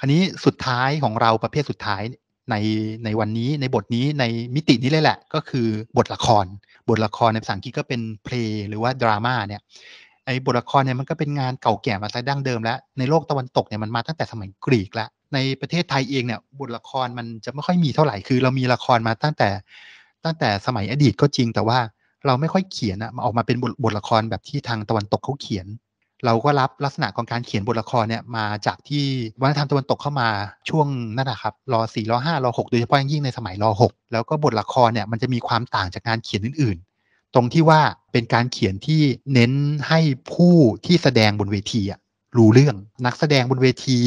อันนี้สุดท้ายของเราประเภทสุดท้ายในในวันนี้ในบทนี้ในมิตินี้เลยแหละ ก็คือบทละครบทละครในภาษาอังกฤษก็เป็นเพลงหรือว่าดราม่าเนี่ยไอ้บทละครเนี่ยมันก็เป็นงานเก่าแก่มาแต่ดั้งเดิม แล้วในโลกตะวันตกเนี่ยมันมาตั้งแต่สมัยกรีกแล้วในประเทศไทยเองเนี่ยบทละครมันจะไม่ค่อยมีเท่าไหร่คือเรามีละครมาตั้งแต่ตั้งแต่สมัยอดีตก็จริงแต่ว่าเราไม่ค่อยเขียนอะมาออกมาเป็นบทบทละครแบบที่ทางตะวันตกเขาเขียนเราก็รับลักษณะของการเขียนบทละครเนี่ยมาจากที่วัฒนธรรมตะวันตกเข้ามา ช่วงนั่นแหะครับรอสี่รอห้ารอหกโดยเฉพาะยิ่งในสมัยรอหกแล้วก็บทละครเนี่ยมันจะมีความต่างจากงานเขียนอื่นๆ ตรงที่ว่าเป็นการเขียนที่เน้นให้ผู้ที่แสดงบนเวทีอะรู้เรื่องนักแสดงบนเวที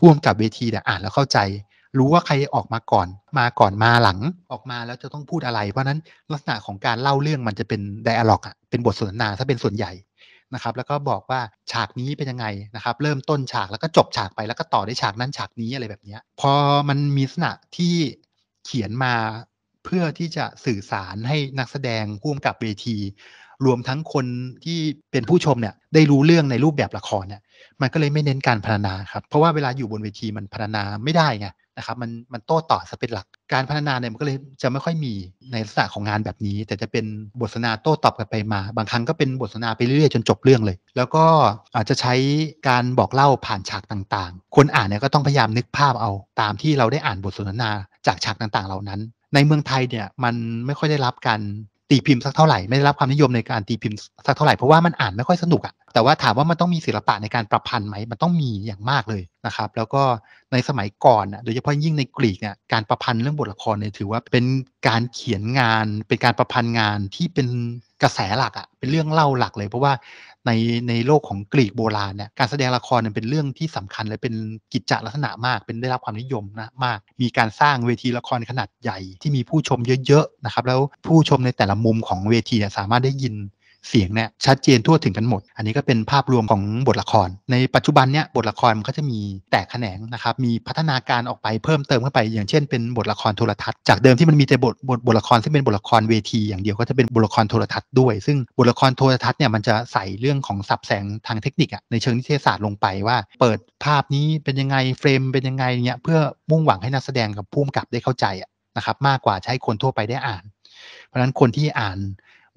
ร่วมกับเวทีเนี่ยอ่านแล้วเข้าใจ รู้ว่าใครออกมาก่อนมาก่อนมาหลังออกมาแล้วจะต้องพูดอะไร เพราะนั้นลักษณะของการเล่าเรื่องมันจะเป็นไดอะล็อกอ่ะเป็นบทสนทนาถ้าเป็นส่วนใหญ่นะครับแล้วก็บอกว่าฉากนี้เป็นยังไงนะครับเริ่มต้นฉากแล้วก็จบฉากไปแล้วก็ต่อได้ฉากนั้นฉากนี้อะไรแบบนี้ พอมันมีลักษณะที่เขียนมาเพื่อที่จะสื่อสารให้นักแสดงร่วมกับเวที รวมทั้งคนที่เป็นผู้ชมเนี่ยได้รู้เรื่องในรูปแบบละครเนี่ยมันก็เลยไม่เน้นการพรรณนาครับเพราะว่าเวลาอยู่บนเวทีมันพรรณนาไม่ได้ไงนะครับมันมันโต้ตอบซะเป็นหลักการพัฒนาเนี่ยมันก็เลยจะไม่ค่อยมีในลักษณะของงานแบบนี้ แต่จะเป็นบทสนทนาโต้ตอบกันไปมาบางครั้งก็เป็นบทสนทนาไปเรื่อยๆจนจบเรื่องเลย แล้วก็อาจจะใช้การบอกเล่าผ่านฉากต่าง ๆคนอ่านเนี่ยก็ต้องพยายามนึกภาพเอาตามที่เราได้อ่านบทสนทนาจากฉากต่าง ๆเหล่านั้น ในเมืองไทยเนี่ยมันไม่ค่อยได้รับการตีพิมพ์สักเท่าไหร่ไม่ได้รับความนิยมในการตีพิมพ์สักเท่าไหร่เพราะว่ามันอ่านไม่ค่อยสนุกอะ่ะแต่ว่าถามว่ามันต้องมีศิลปะในการประพันธ์ไหมมันต้องมีอย่างมากเลยนะครับ แล้วก็ในสมัยก่อนโดยเฉพาะยิ่งในกรีกเนี่ย การประพันธ์เรื่องบทละครเนี่ยถือว่าเป็นการเขียนงาน เป็นการประพันธ์งานที่เป็นกระแสหลักอะ่ะ เป็นเรื่องเล่าหลักเลย เพราะว่าในในโลกของกรีกโบราณเนี่ย การแสดงละครเนี่ยเป็นเรื่องที่สำคัญและเป็นกิจจลักษณะมาก เป็นได้รับความนิยมนะมาก มีการสร้างเวทีละครขนาดใหญ่ ที่มีผู้ชมเยอะๆนะครับ แล้วผู้ชมในแต่ละมุมของเวทีเนี่ยสามารถได้ยินเสียงเนี่ยชัดเจนทั่วถึงกันหมด อันนี้ก็เป็นภาพรวมของบทละคร ในปัจจุบันเนี่ยบทละครมันก็จะมีแตกแขนงนะครับมีพัฒนาการออกไปเพิ่มเติมเข้าไปอย่างเช่นเป็นบทละครโทรทัศน์ จากเดิมที่มันมีแต่บทบทบทละครที่เป็นบทละครเวที อย่างเดียวก็จะเป็นบทละครโทรทัศน์ด้วย ซึ่งบทละครโทรทัศน์เนี่ยมันจะใส่เรื่องของสับแสงทางเทคนิคอะในเชิงนิเทศศาสตร์ลงไปว่า เปิดภาพนี้เป็นยังไงเฟรมเป็นยังไงเนี่ยเพื่อมุ่งหวังให้นักแสดงกับผู้กำกับได้เข้าใจนะครับมากกว่าใช้คนทั่วไปได้อ่าน เพราะฉะนั้นคนที่อ่าน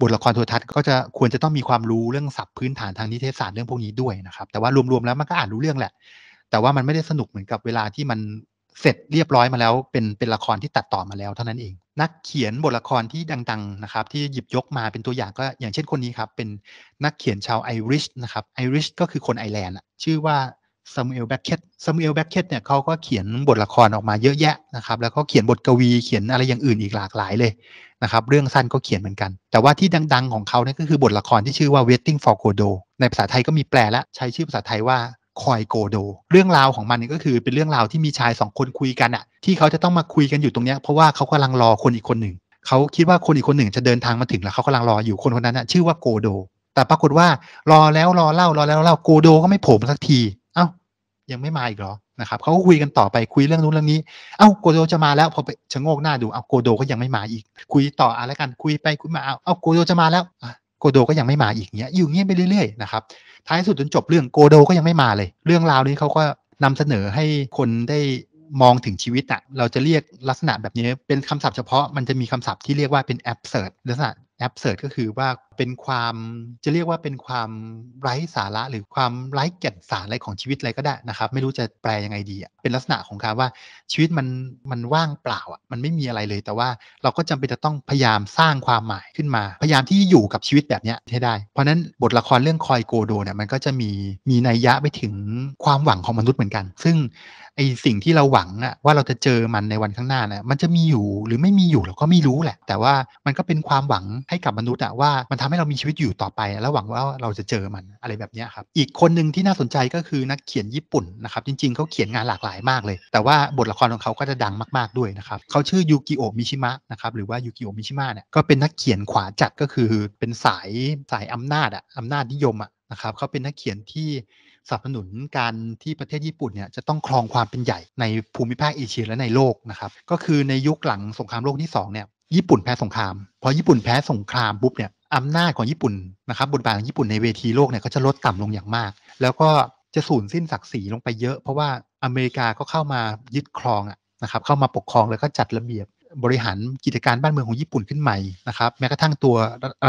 บทละครโทรทัศน์ก็จะควรจะต้องมีความรู้เรื่องศัพท์พื้นฐานทางนิเทศศาสตร์เรื่องพวกนี้ด้วยนะครับแต่ว่ารวมๆแล้วมันก็อ่านรู้เรื่องแหละ แต่ว่ามันไม่ได้สนุกเหมือนกับเวลาที่มันเสร็จเรียบร้อยมาแล้ว เป็นเป็นละครที่ตัดต่อมาแล้วเท่านั้นเอง นักเขียนบทละครที่ดังๆนะครับที่หยิบยกมาเป็นตัวอย่างก็อย่างเช่นคนนี้ครับเป็นนักเขียนชาวไอริชนะครับไอริชก็คือคนไอร์แลนด์ชื่อว่าซามูเอลแบ็กเกตซามูเอลแบ็กเกตเนี่ยเขาก็เขียนบทละครออกมาเยอะแยะนะครับ แล้วก็เขียนบทกวีเขียนอะไรอย่างอื่นอีกหลากหลายเลยนะครับ เรื่องสั้นก็เขียนเหมือนกัน แต่ว่าที่ดัง ๆ ของเขาเนี่ยก็คือบทละครที่ชื่อว่า Waiting for Godot ในภาษาไทยก็มีแปลและใช้ชื่อภาษาไทยว่าคอยโกโดเรื่องราวของมันเนี่ยก็คือเป็นเรื่องราวที่มีชายสองคนคุยกันอะที่เขาจะต้องมาคุยกันอยู่ตรงเนี้ยเพราะว่าเขากำลังรอคนอีกคนหนึ่ง เขาคิดว่าคนอีกคนหนึ่งจะเดินทางมาถึงแล้วเขากำลังรออยู่คนคนนั้นอะชื่อว่าโกโดแต่ปรากฏว่ารอแล้วรอเล่ารอแล้วเล่าโกโดก็ไม่โผล่สักทียังไม่มาอีกหรอ นะครับเขาก็คุยกันต่อไป คุยเรื่องนู้นเรื่องนี้ เอ้าโกโดจะมาแล้วพอไปชะโงกหน้าดู เอ้าโกโดก็ยังไม่มาอีก คุยต่ออะไรกัน คุยไปคุยมาเอ้าเอาโกโดจะมาแล้วโกโดก็ยังไม่มาอีกเนี้ย อยู่เงี้ยไปเรื่อยๆนะครับ ท้ายสุดจนจบเรื่องโกโดก็ยังไม่มาเลย เรื่องราวนี้เขาก็นำเสนอให้คนได้มองถึงชีวิตอะเราจะเรียกลักษณะแบบนี้ เป็นคำศัพท์เฉพาะ มันจะมีคำศัพท์ที่เรียกว่าเป็นแอบเสิร์ลักษณะแอบเสิร์ก็คือว่าเป็นความจะเรียกว่าเป็นความไร้สาระ หรือความไร้แก่นสารอะไรของชีวิตอะไรก็ได้นะครับ ไม่รู้จะแปลยังไงดีเป็นลักษณะของคำว่าชีวิตมันมันว่างเปล่าอ่ะมันไม่มีอะไรเลย แต่ว่าเราก็จำเป็นจะต้องพยายามสร้างความหมายขึ้นมา พยายามที่อยู่กับชีวิตแบบนี้ให้ได้เพราะนั้นบทละครเรื่องคอยโกโดเนี่ยมันก็จะมีมีนัยยะไปถึงความหวังของมนุษย์เหมือนกัน ซึ่งไอสิ่งที่เราหวังอะว่าเราจะเจอมันในวันข้างหน้านะมันจะมีอยู่หรือไม่มีอยู่เราก็ไม่รู้แหละ แต่ว่ามันก็เป็นความหวังให้กับมนุษย์อะว่ามันทํให้เรามีชีวิตอยู่ต่อไป แล้วหวังว่าเราจะเจอมันอะไรแบบนี้ครับ อีกคนหนึ่งที่น่าสนใจก็คือนักเขียนญี่ปุ่นนะครับ จริงๆ เขาเขียนงานหลากหลายมากเลย แต่ว่าบทละครของเขาก็จะดังมากๆด้วยนะครับ เขาชื่อยูกิโอมิชิมะนะครับ หรือว่ายูกิโอมิชิมะเนี่ยก็เป็นนักเขียนขวาจัดก็คือเป็นสายสายอำนาจอะอำนาจนิยมอะนะครับเขาเป็นนักเขียนที่สนับสนุนการที่ประเทศญี่ปุ่นเนี่ยจะต้องครองความเป็นใหญ่ในภูมิภาคเอเชียและในโลกนะครับก็คือในยุคหลังสงครามโลกที่2เนี่ยญี่ปุ่นแพ้สงคราม พอญี่ปุ่นแพ้สงครามปุ๊บเนี่ยอำนาจของญี่ปุ่นนะครับบทบาทของญี่ปุ่นในเวทีโลกเนี่ยก็จะลดต่ำลงอย่างมาก แล้วก็จะสูญสิ้นศักดิ์ศรีลงไปเยอะ เพราะว่าอเมริกาก็เข้ามายึดครองนะครับเข้ามาปกครองแล้วก็จัดระเบียบบริหารกิจการบ้านเมืองของญี่ปุ่นขึ้นใหม่นะครับแม้กระทั่งตัว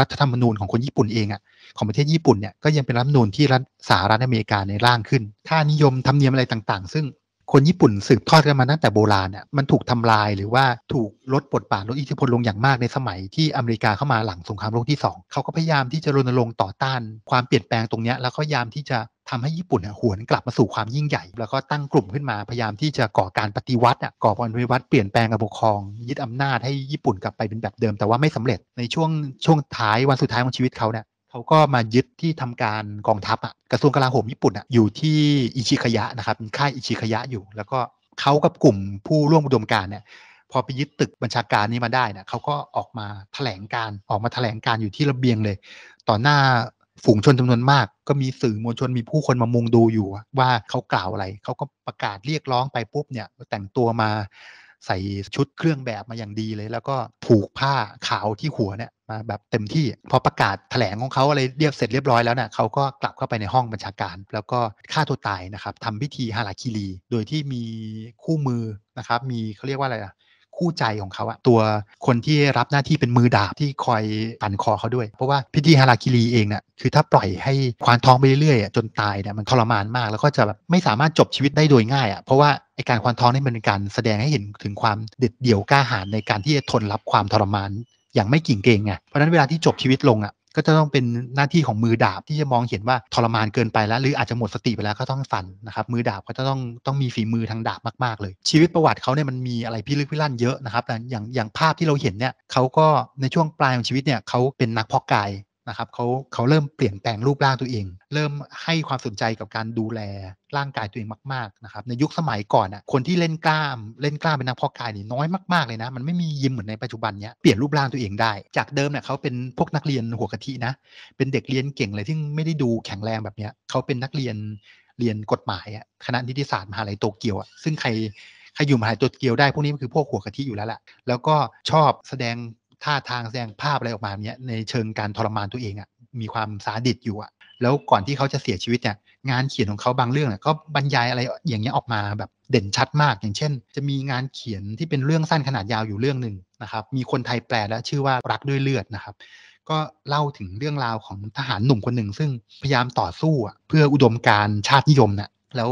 รัฐธรรมนูญของคนญี่ปุ่นเองอะ่ะของประเทศญี่ปุ่น เนี่ยก็ยังเป็นรัฐธรรมนูญที่รัฐสหรัฐอเมริกาในร่างขึ้นค่านิยมธรรมเนียมอะไรต่างๆ ซึ่งคนญี่ปุ่นสืบทอดกันมาตั้งแต่โบราณเนี่ยมันถูกทำลายหรือว่าถูกลดบทบาทลดอิทธิพลลงอย่างมากในสมัยที่อเมริกาเข้ามาหลังสงครามโลกที่ 2เขาก็พยายามที่จะรณรงค์ต่อต้านความเปลี่ยนแปลงตรงนี้แล้วก็พยายามที่จะทำให้ญี่ปุ่นหวนกลับมาสู่ความยิ่งใหญ่ แล้วก็ตั้งกลุ่มขึ้นมาพยายามที่จะก่อการปฏิวัติก่อการปฏิวัติเปลี่ยนแปลงระบบกครอง ยึดอำนาจให้ญี่ปุ่นกลับไปเป็นแบบเดิม แต่ว่าไม่สำเร็จในช่วง ช่วงท้ายวันสุดท้ายของชีวิตเขาเนี่ยเขาก็มายึดที่ทำการกองทัพอ่ะกระทรวงกลาโหมญี่ปุ่นอ่ะอยู่ที่อิชิคยะนะครับค่ายอิชิคยะอยู่ แล้วก็เขากับกลุ่มผู้ร่วมอุดมการเนี่ย พอไปยึดตึกบัญชาการนี้มาได้นะเขาก็ออกมาแถลงการออกมาแถลงการอยู่ที่ระเบียงเลย ต่อหน้าฝูงชนจำนวนมาก ก็มีสื่อมวลชนมีผู้คนมามุงดูอยู่ว่าเขากล่าวอะไรเขาก็ประกาศเรียกร้องไปปุ๊บเนี่ยแต่งตัวมาใส่ชุดเครื่องแบบมาอย่างดีเลย แล้วก็ผูกผ้าขาวที่หัวเนี่ย มาแบบเต็มที่ พอประกาศแถลงของเขาอะไรเรียบเสร็จเรียบร้อยแล้วเนะ่ยเขาก็กลับเข้าไปในห้องบัญชาการ แล้วก็ฆ่าตัวตายนะครับทำพิธีฮาราคิรีโดยที่มีคู่มือนะครับ มีเขาเรียกว่าอะไรอะคู่ใจของเขาอะตัวคนที่รับหน้าที่เป็นมือดาบที่คอยปั่นคอเขาด้วยเพราะว่าพิธีฮาราคิรีเองเนี่ยคือถ้าปล่อยให้ควานท้องไปเรื่อยๆจนตายเนี่ยมันทรมานมากแล้วก็จะแบบไม่สามารถจบชีวิตได้โดยง่ายอะเพราะว่าการควานท้องนี่มันเป็นการแสดงให้เห็นถึงความเด็ดเดี่ยวกล้าหาญในการที่จะทนรับความทรมาน อย่างไม่กิ่งเกงไง เพราะนั้นเวลาที่จบชีวิตลงอ่ะก็จะต้องเป็นหน้าที่ของมือดาบที่จะมองเห็นว่าทรมานเกินไปแล้วหรืออาจจะหมดสติไปแล้วก็ต้องสั่นนะครับมือดาบก็จะต้องต้องมีฝีมือทางดาบมากๆเลย ชีวิตประวัติเขาเนี่ยมันมีอะไรพิลึกพิลั่นเยอะนะครับอย่างอย่างภาพที่เราเห็นเนี่ยเขาก็ในช่วงปลายของชีวิตเนี่ยเขาเป็นนักพอกายนะครับเขาเขาเริ่มเปลี่ยนแปลงรูปร่างตัวเอง เริ่มให้ความสนใจกับการดูแลร่างกายตัวเองมากๆนะครับในยุคสมัยก่อนอ่ะคนที่เล่นกล้ามเล่นกล้ามเป็นนักพอกายนี่น้อยมากๆเลยนะมันไม่มียิมเหมือนในปัจจุบันเนี้ยเปลี่ยนรูปร่างตัวเองได้ จากเดิมเนี่ยเขาเป็นพวกนักเรียนหัวกะทินะ เป็นเด็กเรียนเก่งเลยที่ไม่ได้ดูแข็งแรงแบบเนี้ยเขาเป็นนักเรียนเรียนกฎหมายอ่ะคณะนิติศาสตร์มหาลัยโตเกียวอ่ะซึ่งใครใครอยู่มหาลัยโตเกียวได้พวกนี้มันคือพวกหัวกะทิอยู่แล้วแหละแล้วก็ชอบแสดงท่าทางแสดงภาพอะไรออกมาเนี่ยในเชิงการทรมานตัวเองอะ่ะมีความสาดิตอยู่อะ่ะแล้วก่อนที่เขาจะเสียชีวิตเนี่ยงานเขียนของเขาบางเรื่องเนี่ยก็บรรยายอะไรอย่างเงี้ยออกมาแบบเด่นชัดมากอย่างเช่น จะมีงานเขียนที่เป็นเรื่องสั้นขนาดยาวอยู่เรื่องหนึ่งนะครับ มีคนไทยแปลและชื่อว่ารักด้วยเลือดนะครับ ก็เล่าถึงเรื่องราวของทหารหนุ่มคนหนึ่ง ซึ่งพยายามต่อสู้เพื่ออุดมการชาตินิยมนะ่ยแล้ว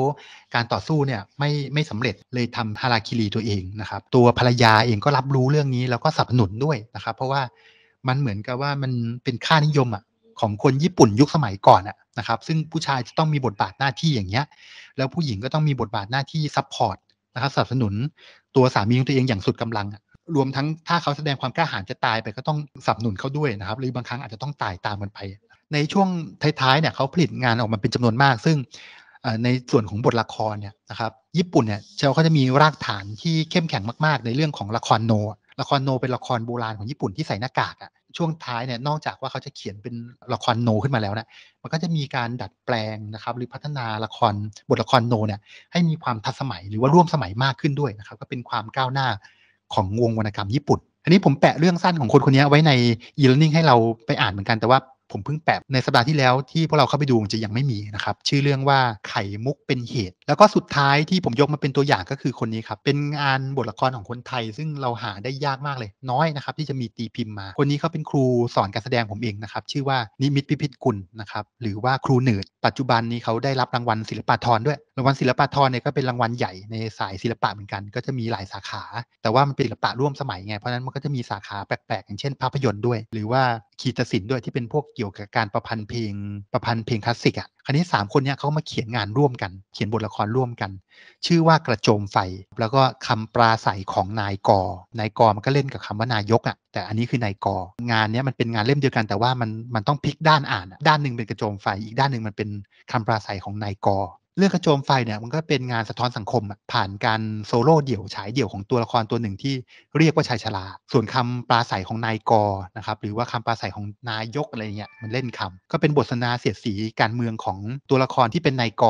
การต่อสู้เนี่ยไม่ไม่สำเร็จเลยทำฮาราคิรีตัวเองนะครับตัวภรรยาเองก็รับรู้เรื่องนี้แล้วก็สนับสนุนด้วยนะครับ เพราะว่ามันเหมือนกับว่ามันเป็นค่านิยมอ่ะของคนญี่ปุ่นยุคสมัยก่อนอะนะครับ ซึ่งผู้ชายจะต้องมีบทบาทหน้าที่อย่างเงี้ยแล้วผู้หญิงก็ต้องมีบทบาทหน้าที่ซัพพอร์ตนะครับสนับสนุนตัวสามีของตัวเองอย่างสุดกำลังรวมทั้งถ้าเขาแสดงความกล้าหาญจะตายไปก็ต้องสนับสนุนเขาด้วยนะครับ หรือบางครั้งอาจจะต้องตายตามกันไปในช่วงท้ายๆเนี่ยเขาผลิตงานออกมาเป็นจำนวนมาก ซึ่งในส่วนของบทละครเนี่ยนะครับญี่ปุ่นเนี่ยเชลเขาจะมีรากฐานที่เข้มแข็งมาก ๆ ในเรื่องของละครโน ละครโน เป็นละครโบราณของญี่ปุ่นที่ใส่หน้ากากอะช่วงท้ายเนี่ยนอกจากว่าเขาจะเขียนเป็นละครโน ขึ้นมาแล้วนะมันก็จะมีการดัดแปลงนะครับหรือพัฒนาละครบทละครโนเนี่ยให้มีความทันสมัยหรือว่าร่วมสมัยมากขึ้นด้วยนะครับก็เป็นความก้าวหน้าของวงวรรณกรรมญี่ปุ่น อันนี้ผมแปะเรื่องสั้นของคนคนนี้ไว้ใน e-learning ให้เราไปอ่านเหมือนกันแต่ว่าผมเพิ่งแปะในสัปดาห์ที่แล้วที่พวกเราเข้าไปดูจะยังไม่มีนะครับ ชื่อเรื่องว่าไข่มุกเป็นเหตุแล้วก็สุดท้ายที่ผมยกมาเป็นตัวอย่างก็คือคนนี้ครับเป็นงานบทละครของคนไทยซึ่งเราหาได้ยากมากเลย น้อยนะครับที่จะมีตีพิมพ์มา คนนี้เขาเป็นครูสอนการแสดงผมเองนะครับชื่อว่านิมิตพิพิธกุลนะครับหรือว่าครูเนิร์ดปัจจุบันนี้เขาได้รับรางวัลศิลปาทรด้วยรางวัลศิลปาทรเนี่ยก็เป็นรางวัลใหญ่ในสายศิลปะเหมือนกัน ก็จะมีหลายสาขา แต่ว่ามันเป็นศิลปะร่วมสมัยไงเพราะนั้นมันก็จะมีสาขาแปลกๆ อย่างเช่น ภาพยนตร์ด้วย หรือว่าขีตศิลป์ด้วยที่เป็นพวกเกี่ยวกับการประพันธ์เพลงประพันธ์เพลงคลาสสิกอะอันนี้ 3 คนเนี้ยเขามาเขียนงานร่วมกัน เขียนบทละครร่วมกัน ชื่อว่ากระโจมไฟ แล้วก็คำปราศัยของนายกนายกมันก็เล่นกับคำว่านายกอะ่ะแต่อันนี้คือนายกงานนี้มันเป็นงานเล่มเดียวกัน แต่ว่ามันมันต้องพลิกด้านอ่านด้านหนึ่งเป็นกระโจมไฟอีกด้านหนึ่งมันเป็นคำปราศัยของนายกเรื่องกระโจมไฟเนี่ยมันก็เป็นงานสะท้อนสังคมผ่านการโซโล่เดี่ยวฉายเดี่ยวของตัวละครตัวหนึ่งที่เรียกว่าชายชราส่วนคำปลาใสของนายกนะครับหรือว่าคำปลาใสของนายกอะไรเงี้ยมันเล่นคำ ก็เป็นบทสนทนาเสียดสีการเมืองของตัวละครที่เป็นนายก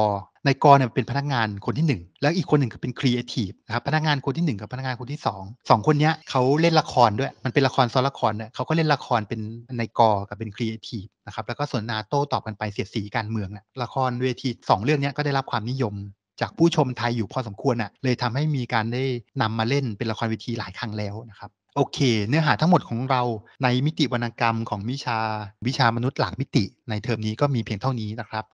นายกรเนี่ยเป็นพนักงานคนที่ 1 แล้วอีกคนหนึ่งคือเป็นครีเอทีฟนะครับพนักงานคนที่ 1 กับพนักงานคนที่ 2 2 คนนี้เขาเล่นละครด้วย มันเป็นละครซ้อนละครเนี่ยเขาก็เล่นละครเป็นนายกรกับเป็นครีเอทีฟนะครับแล้วก็สนนาโต้ตอบกันไปเสียดสีการเมือง ละครเวที2เรื่องนี้ก็ได้รับความนิยม จากผู้ชมไทยอยู่พอสมควรอ่ะเลยทำให้มีการได้นำมาเล่นเป็นละครเวทีหลายครั้งแล้วนะครับโอเค เนื้อหาทั้งหมดของเราในมิติวรรณกรรมของวิชาวิชามนุษย์หลากมิติในเทอมนี้ก็มีเพียงเท่านี้นะครับ